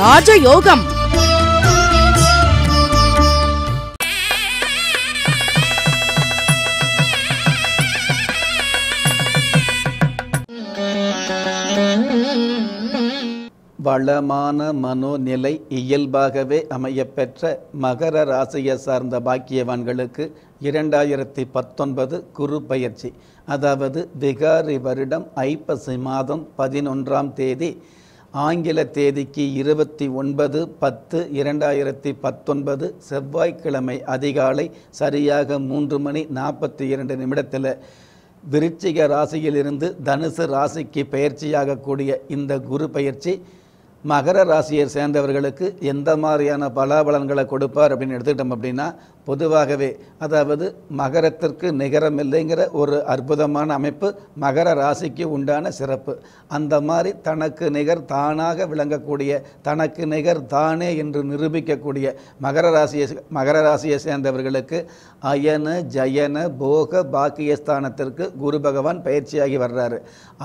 ராஜயோகம் வளமான மனோநிலை இயல்பாகவே அமையப்பெற்ற மகர ராசியை சார்ந்த பாக்கியவான்களுக்கு இரண்டாயிரத்தி பத்தொன்பது குரு பயிற்சி அதாவது விகாரி வருடம் ஐப்பசி மாதம் பதினொன்றாம் தேதி ஆங்கில தேதிக்கு இருபத்தி ஒன்பது பத்து இரண்டாயிரத்தி பத்தொன்பது செவ்வாய்க்கிழமை அதிகாலை சரியாக மூன்று மணி நாற்பத்தி இரண்டு நிமிடத்தில் விருச்சிக ராசியிலிருந்து தனுசு ராசிக்கு பயிற்சியாகக்கூடிய இந்த குரு பயிற்சி மகர ராசியை சேர்ந்தவர்களுக்கு எந்த மாதிரியான பலாபலன்களை கொடுப்பார் அப்படின்னு எடுத்துக்கிட்டோம் அப்படின்னா பொதுவாகவே அதாவது மகரத்திற்கு நிகரம் இல்லைங்கிற ஒரு அற்புதமான அமைப்பு மகர ராசிக்கு உண்டான சிறப்பு அந்த மாதிரி தனக்கு நிகர் தானாக விளங்கக்கூடிய தனக்கு நிகர் தானே என்று நிரூபிக்கக்கூடிய மகர ராசியை மகர ராசியை சேர்ந்தவர்களுக்கு அயன ஜயன போக பாக்கியஸ்தானத்திற்கு குரு பகவான் பயிற்சியாகி வர்றாரு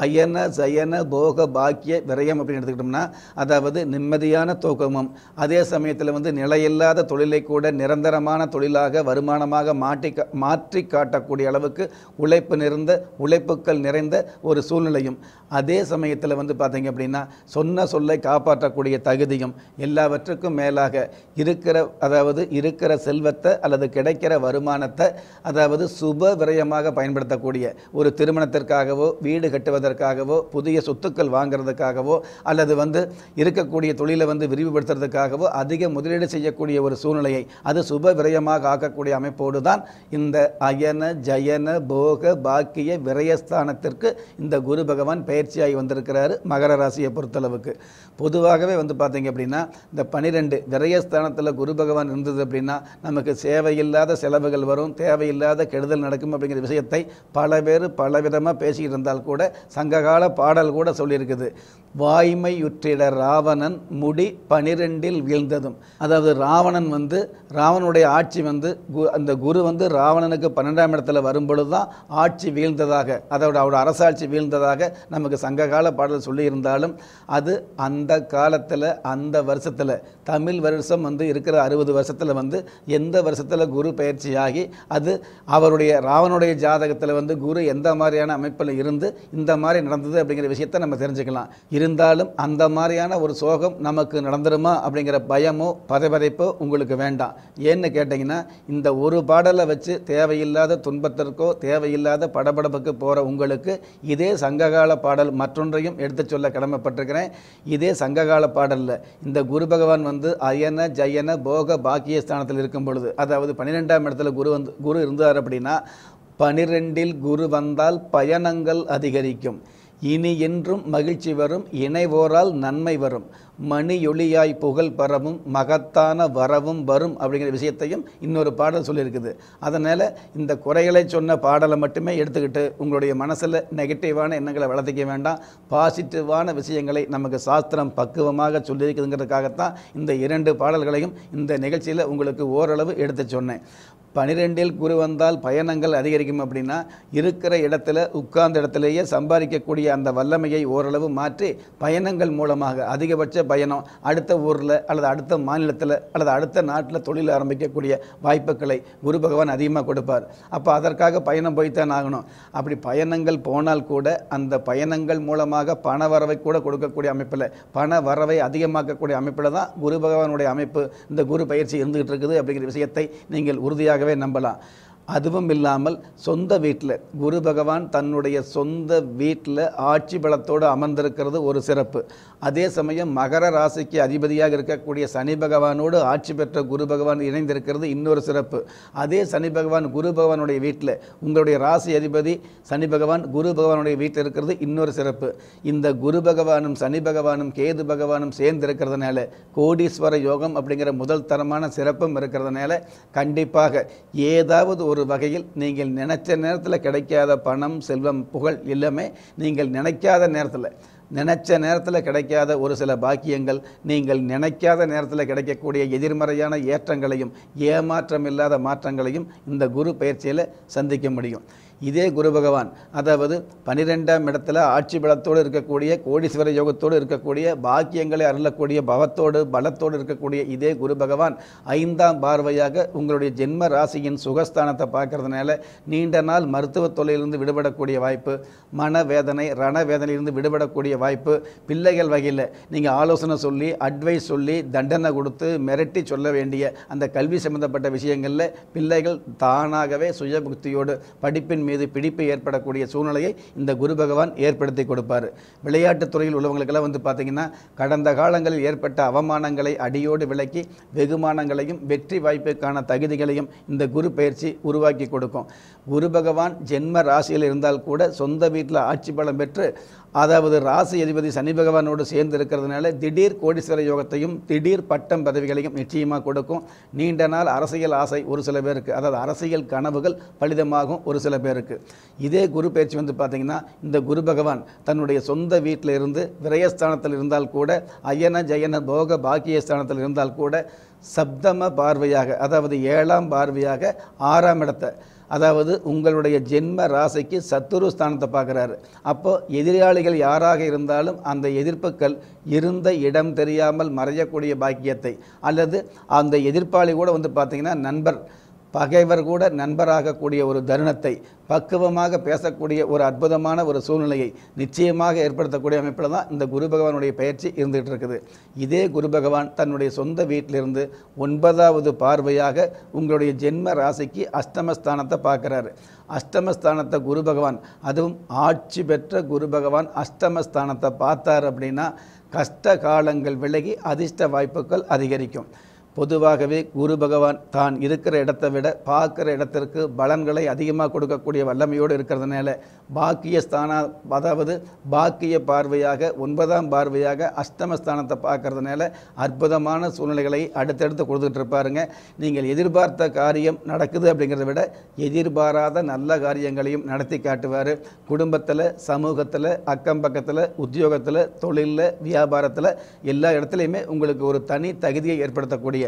அயன ஜயன போக பாக்கிய விரயம் அப்படின்னு எடுத்துக்கிட்டோம்னா அதாவது நிம்மதியான தூக்கமும் அதே சமயத்தில் வந்து நிலையில்லாத தொழிலை கூட நிரந்தரமான தொழில் தொழிலாக வருமானமாக மாற்றி மாற்றி காட்டக்கூடிய அளவுக்கு உழைப்பு நிறைந்த உழைப்புக்கள் நிறைந்த ஒரு சூழ்நிலையும் அதே சமயத்தில் வந்து பார்த்தீங்க அப்படின்னா சொன்ன சொல்லை காப்பாற்றக்கூடிய தகுதியும் எல்லாவற்றுக்கும் மேலாக இருக்கிற அதாவது இருக்கிற செல்வத்தை அல்லது கிடைக்கிற வருமானத்தை அதாவது சுப விரயமாக பயன்படுத்தக்கூடிய ஒரு திருமணத்திற்காகவோ வீடு கட்டுவதற்காகவோ புதிய சொத்துக்கள் வாங்கிறதுக்காகவோ அல்லது வந்து இருக்கக்கூடிய தொழிலை வந்து விரிவுபடுத்துறதுக்காகவோ அதிக முதலீடு செய்யக்கூடிய ஒரு சூழ்நிலையை அது சுப விரயமாக முழுமையாக ஆக்கக்கூடிய அமைப்போடு தான் இந்த அயன ஜயன போக பாக்கிய விரயஸ்தானத்திற்கு இந்த குரு பகவான் பயிற்சியாகி வந்திருக்கிறாரு மகர ராசியை பொறுத்தளவுக்கு பொதுவாகவே வந்து பார்த்தீங்க அப்படின்னா இந்த பனிரெண்டு விரயஸ்தானத்தில் குரு பகவான் இருந்தது அப்படின்னா நமக்கு சேவையில்லாத செலவுகள் வரும் தேவையில்லாத கெடுதல் நடக்கும் அப்படிங்கிற விஷயத்தை பல பேர் பலவிதமாக பேசிக்கிட்டு இருந்தால் கூட சங்ககால பாடல் கூட சொல்லியிருக்குது வாய்மையுற்றிட ராவணன் முடி பனிரெண்டில் வீழ்ந்ததும் அதாவது ராவணன் வந்து ராவனுடைய ஆட்சி வந்து கு அந்த குரு வந்து ராவணனுக்கு பன்னெண்டாம் இடத்துல வரும்பொழுது தான் ஆட்சி வீழ்ந்ததாக அதோட அவட அரசாட்சி வீழ்ந்ததாக நமக்கு சங்ககால பாடல் சொல்லியிருந்தாலும் அது அந்த காலத்தில் அந்த வருஷத்தில் தமிழ் வருஷம் வந்து இருக்கிற அறுபது வருஷத்தில் வந்து எந்த வருஷத்தில் குரு பயிற்சியாகி அது அவருடைய ராவனுடைய ஜாதகத்தில் வந்து குரு எந்த மாதிரியான அமைப்பில் இருந்து இந்த மாதிரி நடந்தது அப்படிங்கிற விஷயத்தை நம்ம தெரிஞ்சுக்கலாம் இருந்தாலும் அந்த மாதிரியான ஒரு சோகம் நமக்கு நடந்துருமா அப்படிங்கிற பயமோ பதைபதைப்போ உங்களுக்கு வேண்டாம் ஏன்னு கேட்டிங்கன்னா இந்த ஒரு பாடலை வச்சு தேவையில்லாத துன்பத்திற்கோ தேவையில்லாத படபடப்புக்கு போகிற உங்களுக்கு இதே சங்ககால பாடல் மற்றொன்றையும் எடுத்து சொல்ல கடமைப்பட்டிருக்கிறேன் இதே சங்ககால பாடலில் இந்த குரு பகவான் வந்து அயன ஜயன போக பாக்கிய ஸ்தானத்தில் இருக்கும் பொழுது அதாவது பன்னிரெண்டாம் இடத்துல குரு வந்து குரு இருந்தார் அப்படின்னா பனிரெண்டில் குரு வந்தால் பயணங்கள் அதிகரிக்கும் இனி என்றும் மகிழ்ச்சி வரும் இணைவோரால் நன்மை வரும் மணியொளியாய் புகழ் பரவும் மகத்தான வரவும் வரும் அப்படிங்கிற விஷயத்தையும் இன்னொரு பாடல் சொல்லியிருக்குது அதனால் இந்த குறைகளை சொன்ன பாடலை மட்டுமே எடுத்துக்கிட்டு உங்களுடைய மனசில் நெகட்டிவான எண்ணங்களை வளர்த்திக்க வேண்டாம் பாசிட்டிவான விஷயங்களை நமக்கு சாஸ்திரம் பக்குவமாக சொல்லியிருக்குதுங்கிறதுக்காகத்தான் இந்த இரண்டு பாடல்களையும் இந்த நிகழ்ச்சியில் உங்களுக்கு ஓரளவு எடுத்து சொன்னேன் பனிரெண்டில் குரு வந்தால் பயணங்கள் அதிகரிக்கும் அப்படின்னா இருக்கிற இடத்துல உட்கார்ந்த இடத்துலையே சம்பாதிக்கக்கூடிய அந்த வல்லமையை ஓரளவு மாற்றி பயணங்கள் மூலமாக அதிகபட்ச பயணம் அடுத்த ஊரில் அல்லது அடுத்த மாநிலத்தில் அல்லது அடுத்த நாட்டில் தொழில் ஆரம்பிக்கக்கூடிய வாய்ப்புகளை குரு பகவான் அதிகமாக கொடுப்பார் அப்போ அதற்காக பயணம் போய்த்தான் ஆகணும் அப்படி பயணங்கள் போனால் கூட அந்த பயணங்கள் மூலமாக பண வரவை கூட கொடுக்கக்கூடிய அமைப்பில் பண வரவை அதிகமாக்கக்கூடிய அமைப்பில் தான் குரு பகவானுடைய அமைப்பு இந்த குரு பயிற்சி இருந்துகிட்டு இருக்குது அப்படிங்கிற விஷயத்தை நீங்கள் உறுதியாகவே நம்பலாம் அதுவும் இல்லாமல் சொந்த வீட்டில் குரு பகவான் தன்னுடைய சொந்த வீட்டில் ஆட்சி பலத்தோடு அமர்ந்திருக்கிறது ஒரு சிறப்பு அதே சமயம் மகர ராசிக்கு அதிபதியாக இருக்கக்கூடிய சனி பகவானோடு ஆட்சி பெற்ற குரு பகவான் இணைந்திருக்கிறது இன்னொரு சிறப்பு அதே சனி பகவான் குரு பகவானுடைய வீட்டில் உங்களுடைய ராசி அதிபதி சனி பகவான் குரு பகவானுடைய வீட்டில் இருக்கிறது இன்னொரு சிறப்பு இந்த குரு பகவானும் சனி பகவானும் கேது பகவானும் சேர்ந்து இருக்கிறதுனால கோடீஸ்வர யோகம் அப்படிங்கிற முதல் தரமான சிறப்பும் இருக்கிறதுனால கண்டிப்பாக ஏதாவது ஒரு வகையில் நீங்கள் நினைச்ச நேரத்தில் கிடைக்காத பணம் செல்வம் புகழ் எல்லாமே நீங்கள் நினைக்காத நேரத்தில் நினைச்ச நேரத்தில் கிடைக்காத ஒரு சில பாக்கியங்கள் நீங்கள் நினைக்காத நேரத்தில் கிடைக்கக்கூடிய எதிர்மறையான ஏற்றங்களையும் ஏமாற்றம் இல்லாத மாற்றங்களையும் இந்த குரு பயிற்சியில் சந்திக்க முடியும் இதே குரு பகவான் அதாவது பனிரெண்டாம் இடத்துல ஆட்சி பலத்தோடு இருக்கக்கூடிய கோடீஸ்வர யோகத்தோடு இருக்கக்கூடிய பாக்கியங்களை அருளக்கூடிய பவத்தோடு பலத்தோடு இருக்கக்கூடிய இதே குரு பகவான் ஐந்தாம் பார்வையாக உங்களுடைய ஜென்ம ராசியின் சுகஸ்தானத்தை பார்க்கறதுனால நீண்ட நாள் மருத்துவ தொலையிலிருந்து விடுபடக்கூடிய வாய்ப்பு மன வேதனை விடுபடக்கூடிய வாய்ப்பு பிள்ளைகள் வகையில் நீங்கள் ஆலோசனை சொல்லி அட்வைஸ் சொல்லி தண்டனை கொடுத்து மிரட்டி சொல்ல வேண்டிய அந்த கல்வி சம்பந்தப்பட்ட விஷயங்களில் பிள்ளைகள் தானாகவே சுய புக்தியோடு படிப்பின் மீது பிடிப்பு ஏற்படக்கூடிய சூழ்நிலையை இந்த குரு பகவான் ஏற்படுத்தி கொடுப்பார் விளையாட்டுத் துறையில் உள்ளவங்களுக்கெல்லாம் வந்து பார்த்திங்கன்னா கடந்த காலங்களில் ஏற்பட்ட அவமானங்களை அடியோடு விலக்கி வெகுமானங்களையும் வெற்றி வாய்ப்புக்கான தகுதிகளையும் இந்த குரு பயிற்சி உருவாக்கி கொடுக்கும் குரு பகவான் ஜென்ம ராசியில் இருந்தால் கூட சொந்த வீட்டில் ஆட்சி பலம் பெற்று அதாவது ராசி அதிபதி சனி பகவானோடு சேர்ந்து இருக்கிறதுனால திடீர் கோடீஸ்வர யோகத்தையும் திடீர் பட்டம் பதவிகளையும் நிச்சயமாக கொடுக்கும் நீண்ட நாள் அரசியல் ஆசை ஒரு சில பேருக்கு அதாவது அரசியல் கனவுகள் பலிதமாகும் ஒரு சில பேருக்கு இதே குரு பயிற்சி வந்து பார்த்திங்கன்னா இந்த குரு பகவான் தன்னுடைய சொந்த வீட்டில் இருந்து விரயஸ்தானத்தில் இருந்தால் கூட அயன ஜயன போக பாக்கியஸ்தானத்தில் இருந்தால் கூட சப்தம பார்வையாக அதாவது ஏழாம் பார்வையாக ஆறாம் இடத்தை அதாவது உங்களுடைய ஜென்ம ராசிக்கு சத்துரு ஸ்தானத்தை பார்க்குறாரு அப்போது எதிராளிகள் யாராக இருந்தாலும் அந்த எதிர்ப்புகள் இருந்த இடம் தெரியாமல் மறையக்கூடிய பாக்கியத்தை அல்லது அந்த எதிர்ப்பாளி கூட வந்து பார்த்திங்கன்னா நண்பர் பகைவர் கூட நண்பராகக்கூடிய ஒரு தருணத்தை பக்குவமாக பேசக்கூடிய ஒரு அற்புதமான ஒரு சூழ்நிலையை நிச்சயமாக ஏற்படுத்தக்கூடிய அமைப்பில் தான் இந்த குரு பகவானுடைய பயிற்சி இருந்துகிட்டு இருக்குது இதே குரு பகவான் தன்னுடைய சொந்த வீட்டிலிருந்து ஒன்பதாவது பார்வையாக உங்களுடைய ஜென்ம ராசிக்கு அஷ்டமஸ்தானத்தை பார்க்குறாரு அஷ்டமஸ்தானத்தை குரு பகவான் அதுவும் ஆட்சி பெற்ற குரு பகவான் அஷ்டமஸ்தானத்தை பார்த்தார் அப்படின்னா கஷ்ட காலங்கள் விலகி அதிர்ஷ்ட வாய்ப்புகள் அதிகரிக்கும் பொதுவாகவே குரு பகவான் தான் இருக்கிற இடத்தை விட பார்க்குற இடத்திற்கு பலன்களை அதிகமாக கொடுக்கக்கூடிய வல்லமையோடு இருக்கிறதுனால பாக்கிய ஸ்தானா அதாவது பாக்கிய பார்வையாக ஒன்பதாம் பார்வையாக அஷ்டமஸ்தானத்தை பார்க்கறதுனால அற்புதமான சூழ்நிலைகளை அடுத்தடுத்து கொடுத்துட்டு இருப்பாருங்க நீங்கள் எதிர்பார்த்த காரியம் நடக்குது அப்படிங்கிறத விட எதிர்பாராத நல்ல காரியங்களையும் நடத்தி காட்டுவார் குடும்பத்தில் சமூகத்தில் அக்கம் பக்கத்தில் உத்தியோகத்தில் தொழிலில் வியாபாரத்தில் எல்லா இடத்துலையுமே உங்களுக்கு ஒரு தனி தகுதியை ஏற்படுத்தக்கூடிய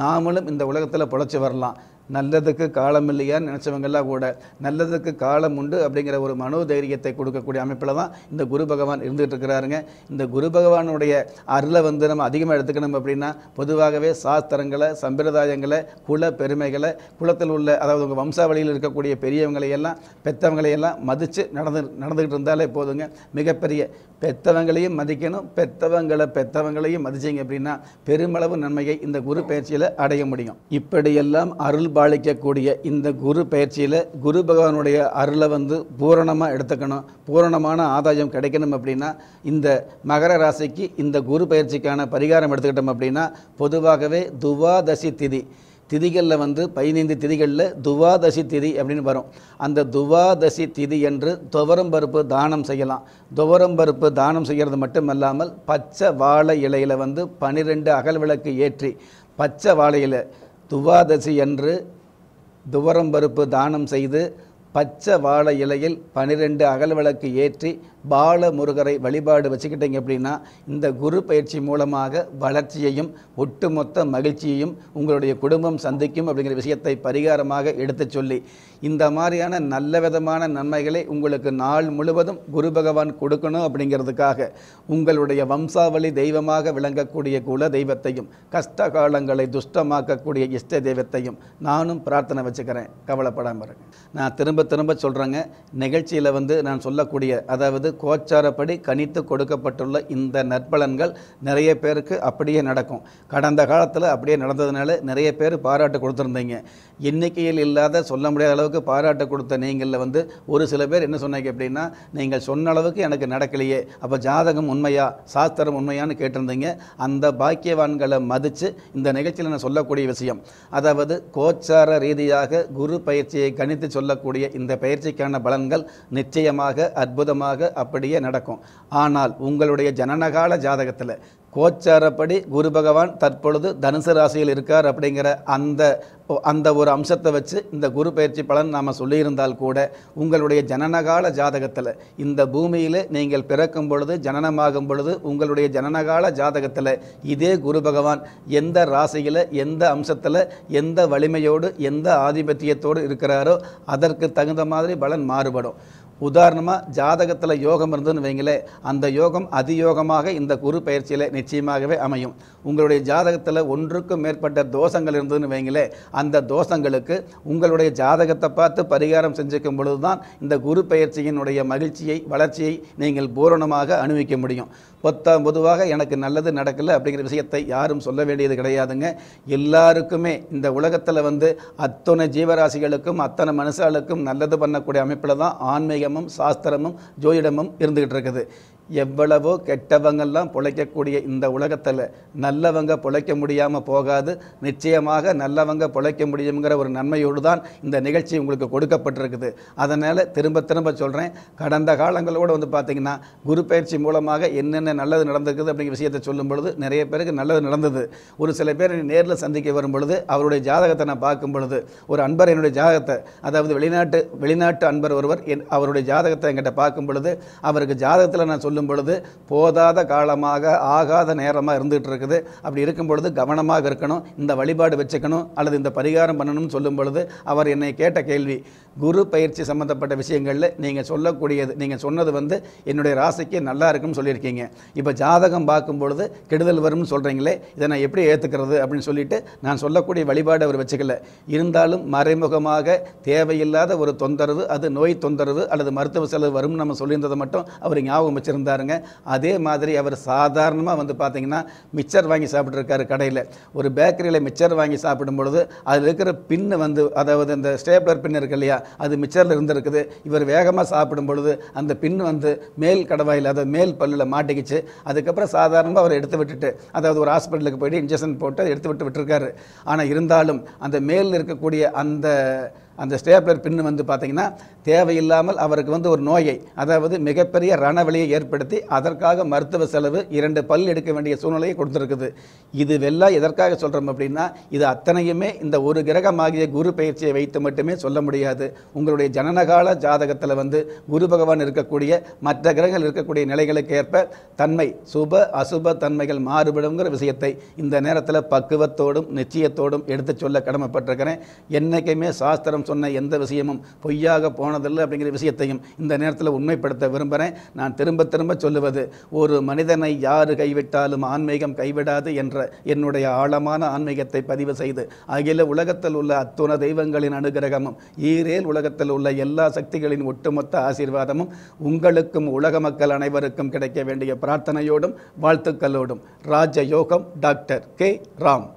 நாமளும் இந்த உலகத்தில் பொழைச்சி வரலாம் நல்லதுக்கு காலம் இல்லையான்னு நினச்சவங்கெல்லாம் கூட நல்லதுக்கு காலம் உண்டு அப்படிங்கிற ஒரு மனோதைரியத்தை கொடுக்கக்கூடிய அமைப்பில் தான் இந்த குரு பகவான் இருந்துகிட்டு இருக்கிறாருங்க இந்த குரு பகவானுடைய அருளை வந்து நம்ம அதிகமாக எடுத்துக்கணும் அப்படின்னா பொதுவாகவே சாஸ்திரங்களை சம்பிரதாயங்களை குல பெருமைகளை குலத்தில் உள்ள அதாவது உங்கள் வம்சாவளியில் இருக்கக்கூடிய பெரியவங்களையெல்லாம் பெத்தவங்களையெல்லாம் மதித்து நடந்து நடந்துக்கிட்டு இருந்தாலே போதுங்க மிகப்பெரிய பெற்றவங்களையும் மதிக்கணும் பெத்தவங்களை பெற்றவங்களையும் மதிச்சிங்க அப்படின்னா பெருமளவு நன்மையை இந்த குரு பயிற்சியில் அடைய முடியும் இப்படியெல்லாம் அருள் பாலிக்கக்கூடிய இந்த குரு பயிற்சியில் குரு பகவானுடைய அருளை வந்து பூரணமாக எடுத்துக்கணும் பூரணமான ஆதாயம் கிடைக்கணும் அப்படின்னா இந்த மகர ராசிக்கு இந்த குரு பயிற்சிக்கான பரிகாரம் எடுத்துக்கிட்டோம் அப்படின்னா பொதுவாகவே துவாதசி திதி திதிகளில் வந்து பதினைந்து திதிகளில் துவாதசி திதி அப்படின்னு வரும் அந்த துவாதசி திதி என்று துவரம் பருப்பு தானம் செய்யலாம் துவரம் பருப்பு தானம் செய்கிறது மட்டுமல்லாமல் பச்சை வாழை இலையில் வந்து பனிரெண்டு அகல் விளக்கு ஏற்றி பச்சை வாழை இலை துவாதசி அன்று துவரம் பருப்பு தானம் செய்து பச்சை வாழை இலையில் பனிரெண்டு அகல்விளக்கு ஏற்றி பால முருகரை வழிபாடு வச்சுக்கிட்டீங்க அப்படின்னா இந்த குரு பயிற்சி மூலமாக வளர்ச்சியையும் ஒட்டுமொத்த மகிழ்ச்சியையும் உங்களுடைய குடும்பம் சந்திக்கும் அப்படிங்கிற விஷயத்தை பரிகாரமாக எடுத்து சொல்லி இந்த மாதிரியான நல்ல விதமான நன்மைகளை உங்களுக்கு நாள் முழுவதும் குரு பகவான் கொடுக்கணும் அப்படிங்கிறதுக்காக உங்களுடைய வம்சாவளி தெய்வமாக விளங்கக்கூடிய குல தெய்வத்தையும் கஷ்ட காலங்களை துஷ்டமாக்கக்கூடிய இஷ்ட தெய்வத்தையும் நானும் பிரார்த்தனை வச்சுக்கிறேன் கவலைப்படாமல் நான் திரும்ப திரும்ப சொல்கிறேங்க நிகழ்ச்சியில் வந்து நான் சொல்லக்கூடிய அதாவது கோச்சாரப்படி கணித்து கொடுக்கப்பட்டுள்ள இந்த நற்பலன்கள் நிறைய பேருக்கு அப்படியே நடக்கும் கடந்த காலத்தில் அப்படியே நடந்ததுனால நிறைய பேர் பாராட்டு கொடுத்துருந்தீங்க எண்ணிக்கையில் இல்லாத சொல்ல முடியாத அளவுக்கு பாராட்டு கொடுத்த நீங்களில் வந்து ஒரு சில பேர் என்ன சொன்னீங்க அப்படின்னா நீங்கள் சொன்ன அளவுக்கு எனக்கு நடக்கலையே அப்போ ஜாதகம் உண்மையா சாஸ்திரம் உண்மையான்னு கேட்டிருந்தீங்க அந்த பாக்கியவான்களை மதித்து இந்த நிகழ்ச்சியில் நான் சொல்லக்கூடிய விஷயம் அதாவது கோச்சார ரீதியாக குரு பயிற்சியை கணித்து சொல்லக்கூடிய இந்த பயிற்சிக்கான பலன்கள் நிச்சயமாக அற்புதமாக அப்படியே நடக்கும் ஆனால் உங்களுடைய ஜனனகால ஜாதகத்தில் கோச்சாரப்படி குரு பகவான் தற்பொழுது தனுசு ராசியில் இருக்கார் அப்படிங்கிற அந்த அந்த ஒரு அம்சத்தை வச்சு இந்த குரு பயிற்சி பலன் நாம் சொல்லியிருந்தால் கூட உங்களுடைய ஜனனகால ஜாதகத்தில் இந்த பூமியில் நீங்கள் பிறக்கும் பொழுது ஜனனமாகும் பொழுது உங்களுடைய ஜனனகால ஜாதகத்தில் இதே குரு பகவான் எந்த ராசியில் எந்த அம்சத்தில் எந்த வலிமையோடு எந்த ஆதிபத்தியத்தோடு இருக்கிறாரோ அதற்கு தகுந்த மாதிரி பலன் மாறுபடும் உதாரணமாக ஜாதகத்தில் யோகம் இருந்ததுன்னு வைங்களே அந்த யோகம் அதியோகமாக இந்த குரு பயிற்சியில் நிச்சயமாகவே அமையும் உங்களுடைய ஜாதகத்தில் ஒன்றுக்கும் மேற்பட்ட தோஷங்கள் இருந்ததுன்னு வைங்களே அந்த தோஷங்களுக்கு உங்களுடைய ஜாதகத்தை பார்த்து பரிகாரம் செஞ்சுக்கும் பொழுது தான் இந்த குரு பயிற்சியினுடைய மகிழ்ச்சியை வளர்ச்சியை நீங்கள் பூரணமாக அனுபவிக்க முடியும் பத்தாம் பொதுவாக எனக்கு நல்லது நடக்கலை அப்படிங்கிற விஷயத்தை யாரும் சொல்ல வேண்டியது கிடையாதுங்க எல்லாருக்குமே இந்த உலகத்தில் வந்து அத்தனை ஜீவராசிகளுக்கும் அத்தனை மனுஷர்களுக்கும் நல்லது பண்ணக்கூடிய அமைப்பில் தான் ஆன்மீகமும் சாஸ்திரமும் ஜோதிடமும் இருந்துகிட்டு இருக்குது எவ்வளவோ கெட்டவங்கள்லாம் பிழைக்கக்கூடிய இந்த உலகத்தில் நல்லவங்க பிழைக்க முடியாமல் போகாது நிச்சயமாக நல்லவங்க பிழைக்க முடியுங்கிற ஒரு நன்மையோடு தான் இந்த நிகழ்ச்சி உங்களுக்கு கொடுக்கப்பட்டிருக்குது அதனால் திரும்ப திரும்ப சொல்கிறேன் கடந்த காலங்களோடு வந்து பார்த்திங்கன்னா குரு பயிற்சி மூலமாக என்னென்ன நல்லது நடந்திருக்குது அப்படிங்கிற விஷயத்தை சொல்லும் பொழுது நிறைய பேருக்கு நல்லது நடந்தது ஒரு சில பேர் நேரில் சந்திக்க வரும் பொழுது அவருடைய ஜாதகத்தை நான் பார்க்கும் பொழுது ஒரு அன்பர் என்னுடைய ஜாதகத்தை அதாவது வெளிநாட்டு வெளிநாட்டு அன்பர் ஒருவர் என் அவருடைய ஜாதகத்தை என்கிட்ட பார்க்கும் பொழுது அவருக்கு ஜாதகத்தில் நான் சொல்லும் சொல்லும் பொழுது போதாத காலமாக ஆகாத நேரமாக இருந்துகிட்டு இருக்குது அப்படி இருக்கும் பொழுது கவனமாக இருக்கணும் இந்த வழிபாடு வச்சுக்கணும் அல்லது இந்த பரிகாரம் பண்ணணும்னு சொல்லும் பொழுது அவர் என்னை கேட்ட கேள்வி குரு பயிற்சி சம்மந்தப்பட்ட விஷயங்களில் நீங்கள் சொல்லக்கூடியது நீங்கள் சொன்னது வந்து என்னுடைய ராசிக்கு நல்லா இருக்குன்னு சொல்லியிருக்கீங்க இப்போ ஜாதகம் பார்க்கும் பொழுது கெடுதல் வரும்னு சொல்கிறீங்களே இதை நான் எப்படி ஏற்றுக்கிறது அப்படின்னு சொல்லிட்டு நான் சொல்லக்கூடிய வழிபாடு அவர் வச்சுக்கல இருந்தாலும் மறைமுகமாக தேவையில்லாத ஒரு தொந்தரவு அது நோய் தொந்தரவு அல்லது மருத்துவ செலவு வரும்னு நம்ம சொல்லியிருந்ததை மட்டும் அவர் ஞாபகம் வச்சிருந்தார் இருந்தாருங்க அதே மாதிரி அவர் சாதாரணமாக வந்து பார்த்தீங்கன்னா மிச்சர் வாங்கி சாப்பிட்ருக்காரு கடையில் ஒரு பேக்கரியில் மிச்சர் வாங்கி சாப்பிடும் பொழுது அதில் இருக்கிற பின்னு வந்து அதாவது இந்த ஸ்டேப்லர் பின் இருக்கு இல்லையா அது மிச்சரில் இருந்திருக்குது இவர் வேகமாக சாப்பிடும் பொழுது அந்த பின் வந்து மேல் கடவாயில் அதாவது மேல் பல்லில் மாட்டிக்கிச்சு அதுக்கப்புறம் சாதாரணமாக அவர் எடுத்து விட்டுட்டு அதாவது ஒரு ஹாஸ்பிட்டலுக்கு போயிட்டு இன்ஜெக்ஷன் போட்டு எடுத்து விட்டு விட்டுருக்காரு ஆனால் இருந்தாலும் அந்த மேலில் இருக்கக்கூடிய அந்த அந்த ஸ்டேப்லர் பின்னு வந்து பார்த்தீங்கன்னா தேவையில்லாமல் அவருக்கு வந்து ஒரு நோயை அதாவது மிகப்பெரிய ரணவெளியை ஏற்படுத்தி அதற்காக மருத்துவ செலவு இரண்டு பல் எடுக்க வேண்டிய சூழ்நிலையை கொடுத்துருக்குது இதுவெல்லாம் எதற்காக சொல்கிறோம் அப்படின்னா இது அத்தனையுமே இந்த ஒரு கிரகமாகிய குரு பயிற்சியை வைத்து மட்டுமே சொல்ல முடியாது உங்களுடைய ஜனனகால ஜாதகத்தில் வந்து குரு பகவான் இருக்கக்கூடிய மற்ற கிரகங்கள் இருக்கக்கூடிய நிலைகளுக்கு ஏற்ப தன்மை சுப அசுப தன்மைகள் மாறுபடுங்கிற விஷயத்தை இந்த நேரத்தில் பக்குவத்தோடும் நிச்சயத்தோடும் எடுத்து சொல்ல கடமைப்பட்டிருக்கிறேன் என்றைக்குமே சாஸ்திரம் சொன்ன எந்த விஷயமும் பொய்யாக போன போனதில்லை அப்படிங்கிற விஷயத்தையும் இந்த நேரத்தில் உண்மைப்படுத்த விரும்புகிறேன் நான் திரும்ப திரும்ப சொல்லுவது ஒரு மனிதனை யார் கைவிட்டாலும் ஆன்மீகம் கைவிடாது என்ற என்னுடைய ஆழமான ஆன்மீகத்தை பதிவு செய்து அகில உலகத்தில் உள்ள அத்துண தெய்வங்களின் அனுகிரகமும் ஈரேல் உலகத்தில் உள்ள எல்லா சக்திகளின் ஒட்டுமொத்த ஆசீர்வாதமும் உங்களுக்கும் உலக மக்கள் அனைவருக்கும் கிடைக்க வேண்டிய பிரார்த்தனையோடும் வாழ்த்துக்களோடும் ராஜயோகம் டாக்டர் கே ராம்